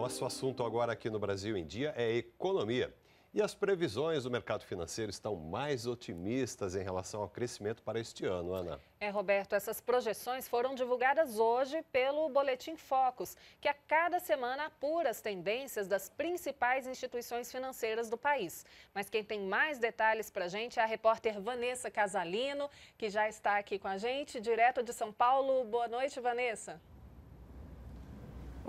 Nosso assunto agora aqui no Brasil em Dia é economia. E as previsões do mercado financeiro estão mais otimistas em relação ao crescimento para este ano, Ana. É, Roberto, essas projeções foram divulgadas hoje pelo Boletim Focus, que a cada semana apura as tendências das principais instituições financeiras do país. Mas quem tem mais detalhes para a gente é a repórter Vanessa Casalino, que já está aqui com a gente, direto de São Paulo. Boa noite, Vanessa.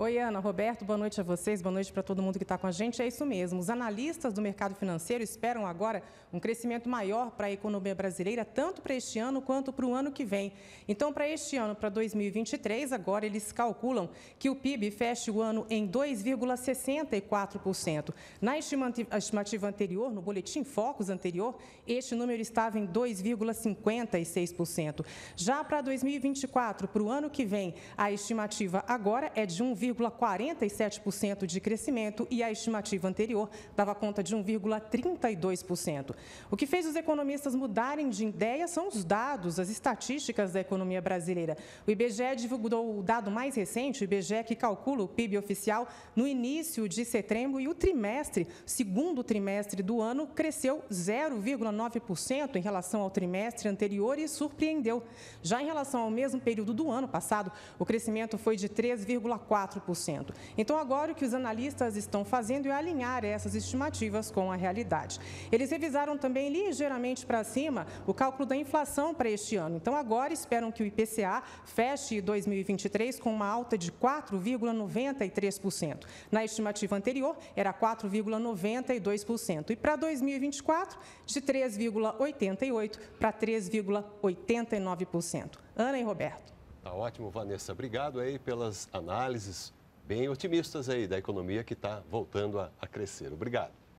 Oi, Ana, Roberto, boa noite a vocês, boa noite para todo mundo que está com a gente. É isso mesmo. Os analistas do mercado financeiro esperam agora um crescimento maior para a economia brasileira, tanto para este ano quanto para o ano que vem. Então, para este ano, para 2023, agora eles calculam que o PIB feche o ano em 2,64%. Na estimativa anterior, no boletim Focus anterior, este número estava em 2,56%. Já para 2024, para o ano que vem, a estimativa agora é de 1, 1,47% de crescimento e a estimativa anterior dava conta de 1,32%. O que fez os economistas mudarem de ideia são os dados, as estatísticas da economia brasileira. O IBGE divulgou o dado mais recente, o IBGE que calcula o PIB oficial no início de setembro e o trimestre, segundo trimestre do ano, cresceu 0,9% em relação ao trimestre anterior e surpreendeu. Já em relação ao mesmo período do ano passado, o crescimento foi de 3,4%. 4%. Então, agora o que os analistas estão fazendo é alinhar essas estimativas com a realidade. Eles revisaram também ligeiramente para cima o cálculo da inflação para este ano. Então, agora esperam que o IPCA feche 2023 com uma alta de 4,93%. Na estimativa anterior, era 4,92%. E para 2024, de 3,88% para 3,89%. Ana e Roberto. Tá ótimo, Vanessa. Obrigado aí pelas análises bem otimistas aí da economia que está voltando a, a crescer. Obrigado.